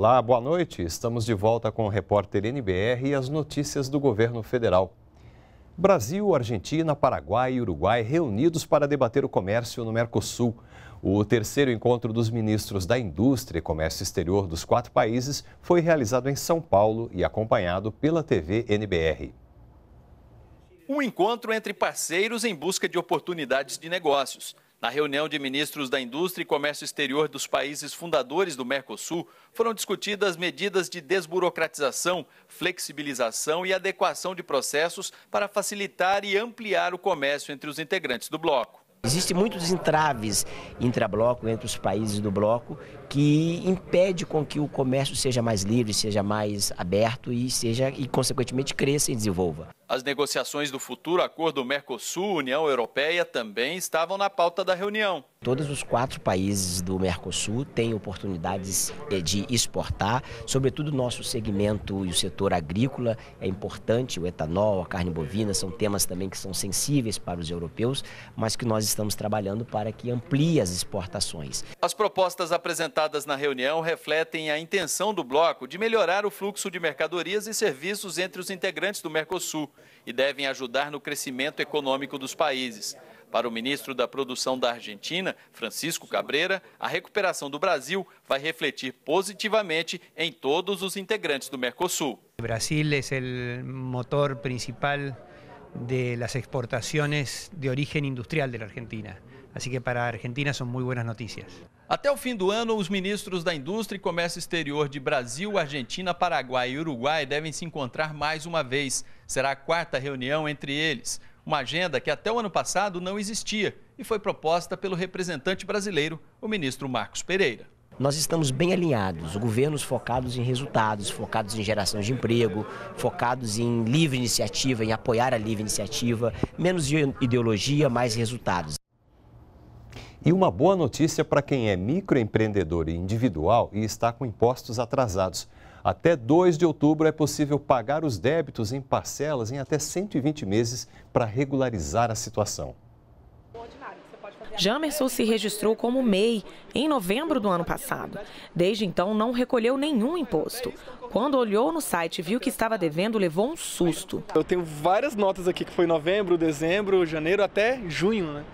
Olá, boa noite. Estamos de volta com o repórter NBR e as notícias do governo federal. Brasil, Argentina, Paraguai e Uruguai reunidos para debater o comércio no Mercosul. O terceiro encontro dos ministros da Indústria e Comércio Exterior dos quatro países foi realizado em São Paulo e acompanhado pela TV NBR. Um encontro entre parceiros em busca de oportunidades de negócios. Na reunião de ministros da Indústria e Comércio Exterior dos países fundadores do Mercosul, foram discutidas medidas de desburocratização, flexibilização e adequação de processos para facilitar e ampliar o comércio entre os integrantes do bloco. Existem muitos entraves intra-bloco, entre os países do bloco, que impede com que o comércio seja mais livre, seja mais aberto e, seja, e consequentemente, cresça e desenvolva. As negociações do futuro acordo Mercosul-União Europeia também estavam na pauta da reunião. Todos os quatro países do Mercosul têm oportunidades eh, de exportar, sobretudo o nosso segmento e o setor agrícola é importante, o etanol, a carne bovina, são temas também que são sensíveis para os europeus, mas que nós estamos trabalhando para que amplie as exportações. As propostas apresentadas na reunião refletem a intenção do bloco de melhorar o fluxo de mercadorias e serviços entre os integrantes do Mercosul e devem ajudar no crescimento econômico dos países. Para o ministro da Produção da Argentina, Francisco Cabreira, a recuperação do Brasil vai refletir positivamente em todos os integrantes do Mercosul. O Brasil é o motor principal de las exportaciones de origen industrial de la Argentina. Assim que para a Argentina são muito boas notícias. Até o fim do ano, os ministros da Indústria e Comércio Exterior de Brasil, Argentina, Paraguai e Uruguai devem se encontrar mais uma vez. Será a quarta reunião entre eles. Uma agenda que até o ano passado não existia e foi proposta pelo representante brasileiro, o ministro Marcos Pereira nós estamos bem alinhados, governos focados em resultados, focados em geração de emprego, focados em livre iniciativa, em apoiar a livre iniciativa, menos ideologia, mais resultados. E uma boa notícia para quem é microempreendedor e individual e está com impostos atrasados. Até 2 de outubro é possível pagar os débitos em parcelas em até 120 meses para regularizar a situação. Jamerson se registrou como MEI em novembro do ano passado. Desde então, não recolheu nenhum imposto. Quando olhou no site e viu que estava devendo, levou um susto. Eu tenho várias notas aqui que foi novembro, dezembro, janeiro até junho, né?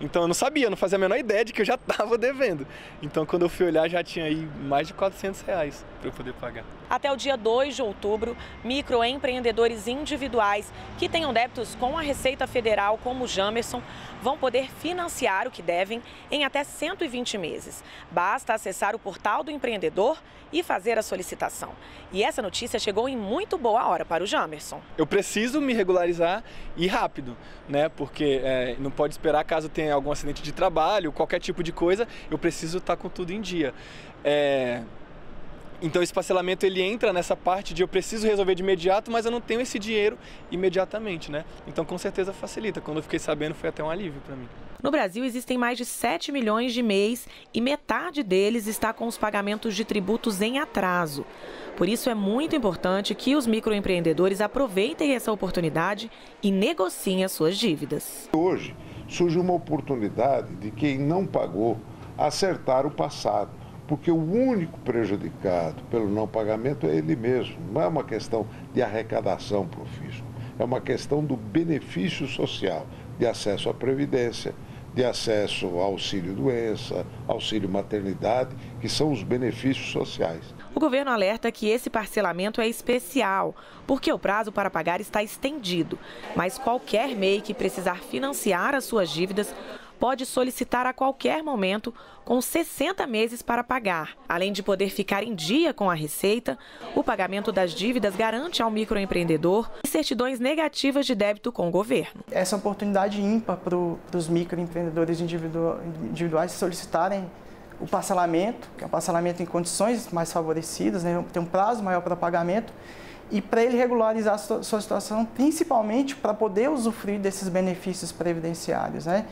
Então eu não sabia, não fazia a menor ideia de que eu já estava devendo. Então quando eu fui olhar já tinha aí mais de 400 reais para eu poder pagar. Até o dia 2 de outubro, microempreendedores individuais que tenham débitos com a Receita Federal, como o Jamerson, vão poder financiar o que devem em até 120 meses. Basta acessar o portal do empreendedor e fazer a solicitação. E essa notícia chegou em muito boa hora para o Jamerson. Eu preciso me regularizar e rápido, né? Porque é, não pode esperar caso tenha algum acidente de trabalho, qualquer tipo de coisa, eu preciso estar tá com tudo em dia. É... Então esse parcelamento ele entra nessa parte de eu preciso resolver de imediato, mas eu não tenho esse dinheiro imediatamente, né? Então com certeza facilita. Quando eu fiquei sabendo foi até um alívio para mim. No Brasil existem mais de 7 milhões de MEIs e metade deles está com os pagamentos de tributos em atraso. Por isso é muito importante que os microempreendedores aproveitem essa oportunidade e negociem as suas dívidas. Hoje surge uma oportunidade de quem não pagou acertar o passado, porque o único prejudicado pelo não pagamento é ele mesmo, não é uma questão de arrecadação para o fisco, é uma questão do benefício social, de acesso à previdência, de acesso ao auxílio doença, auxílio maternidade, que são os benefícios sociais. O governo alerta que esse parcelamento é especial, porque o prazo para pagar está estendido. Mas qualquer MEI que precisar financiar as suas dívidas pode solicitar a qualquer momento, com 60 meses para pagar. Além de poder ficar em dia com a receita, o pagamento das dívidas garante ao microempreendedor certidões negativas de débito com o governo. Essa é oportunidade ímpar para os microempreendedores individuais solicitarem o parcelamento, que é um parcelamento em condições mais favorecidas, né? tem um prazo maior para pagamento, e para ele regularizar a sua situação, principalmente para poder usufruir desses benefícios previdenciários. Né?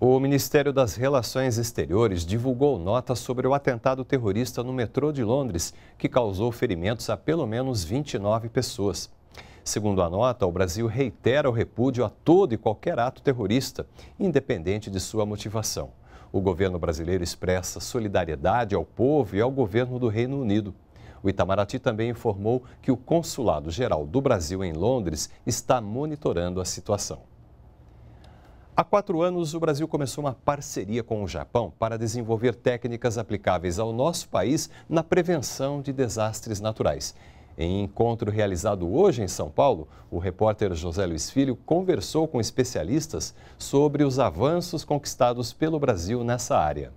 O Ministério das Relações Exteriores divulgou nota sobre o atentado terrorista no metrô de Londres, que causou ferimentos a pelo menos 29 pessoas. Segundo a nota, o Brasil reitera o repúdio a todo e qualquer ato terrorista, independente de sua motivação. O governo brasileiro expressa solidariedade ao povo e ao governo do Reino Unido. O Itamaraty também informou que o Consulado Geral do Brasil em Londres está monitorando a situação. Há quatro anos, o Brasil começou uma parceria com o Japão para desenvolver técnicas aplicáveis ao nosso país na prevenção de desastres naturais. Em encontro realizado hoje em São Paulo, o repórter José Luiz Filho conversou com especialistas sobre os avanços conquistados pelo Brasil nessa área.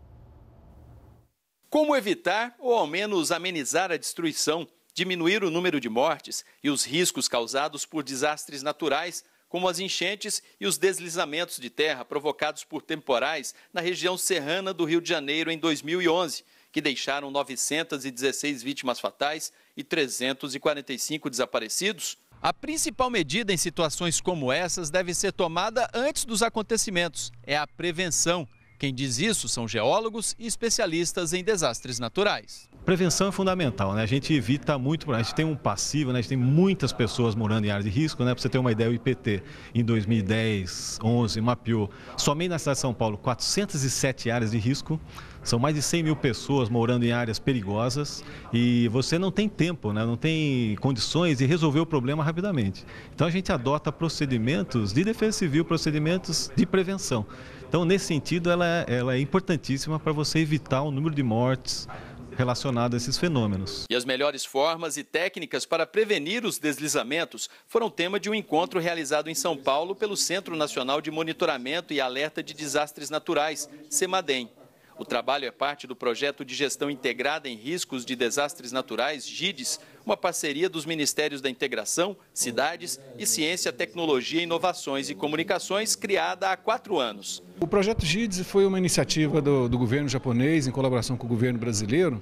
Como evitar ou ao menos amenizar a destruição, diminuir o número de mortes e os riscos causados por desastres naturais, como as enchentes e os deslizamentos de terra provocados por temporais na região serrana do Rio de Janeiro em 2011, que deixaram 916 vítimas fatais e 345 desaparecidos? A principal medida em situações como essas deve ser tomada antes dos acontecimentos é a prevenção. Quem diz isso são geólogos e especialistas em desastres naturais. Prevenção é fundamental, né? A gente evita muito, a gente tem um passivo, né? A gente tem muitas pessoas morando em áreas de risco, né? Para você ter uma ideia, o IPT em 2010, 11 mapeou somente na cidade de São Paulo 407 áreas de risco. São mais de 100 mil pessoas morando em áreas perigosas e você não tem tempo, né? não tem condições de resolver o problema rapidamente. Então a gente adota procedimentos de defesa civil, procedimentos de prevenção. Então, nesse sentido, ela, é, ela é importantíssima para você evitar o número de mortes, relacionado a esses fenômenos. E as melhores formas e técnicas para prevenir os deslizamentos foram tema de um encontro realizado em São Paulo pelo Centro Nacional de Monitoramento e Alerta de Desastres Naturais, CEMADEM. O trabalho é parte do projeto de gestão integrada em riscos de desastres naturais, GIDES, uma parceria dos Ministérios da Integração, Cidades e Ciência, Tecnologia, Inovações e Comunicações, criada há quatro anos. O projeto GIDES foi uma iniciativa do, do governo japonês, em colaboração com o governo brasileiro,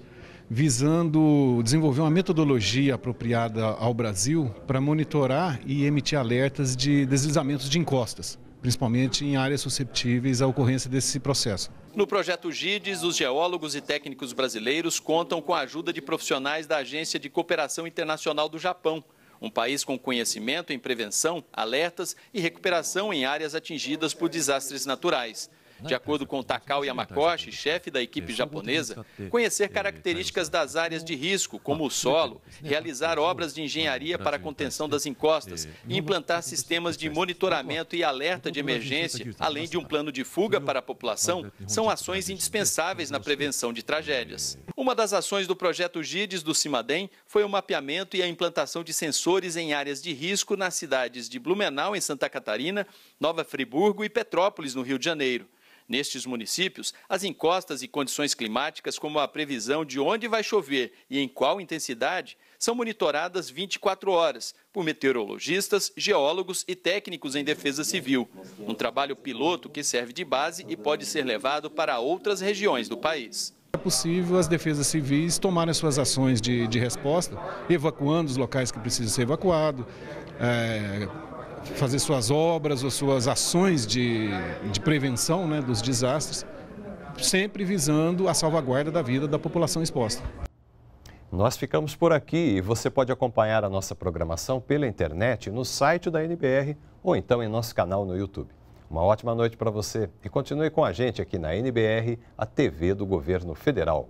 visando desenvolver uma metodologia apropriada ao Brasil para monitorar e emitir alertas de deslizamentos de encostas principalmente em áreas susceptíveis à ocorrência desse processo. No projeto GIDES, os geólogos e técnicos brasileiros contam com a ajuda de profissionais da Agência de Cooperação Internacional do Japão, um país com conhecimento em prevenção, alertas e recuperação em áreas atingidas por desastres naturais. De acordo com Takao Yamakoshi, chefe da equipe japonesa, conhecer características das áreas de risco, como o solo, realizar obras de engenharia para a contenção das encostas e implantar sistemas de monitoramento e alerta de emergência, além de um plano de fuga para a população, são ações indispensáveis na prevenção de tragédias. Uma das ações do projeto GIDES do Cimadem foi o mapeamento e a implantação de sensores em áreas de risco nas cidades de Blumenau, em Santa Catarina, Nova Friburgo e Petrópolis, no Rio de Janeiro. Nestes municípios, as encostas e condições climáticas, como a previsão de onde vai chover e em qual intensidade, são monitoradas 24 horas por meteorologistas, geólogos e técnicos em defesa civil. Um trabalho piloto que serve de base e pode ser levado para outras regiões do país. É possível as defesas civis tomarem suas ações de, de resposta, evacuando os locais que precisam ser evacuados, é fazer suas obras ou suas ações de, de prevenção né, dos desastres, sempre visando a salvaguarda da vida da população exposta. Nós ficamos por aqui e você pode acompanhar a nossa programação pela internet, no site da NBR ou então em nosso canal no YouTube. Uma ótima noite para você e continue com a gente aqui na NBR, a TV do Governo Federal.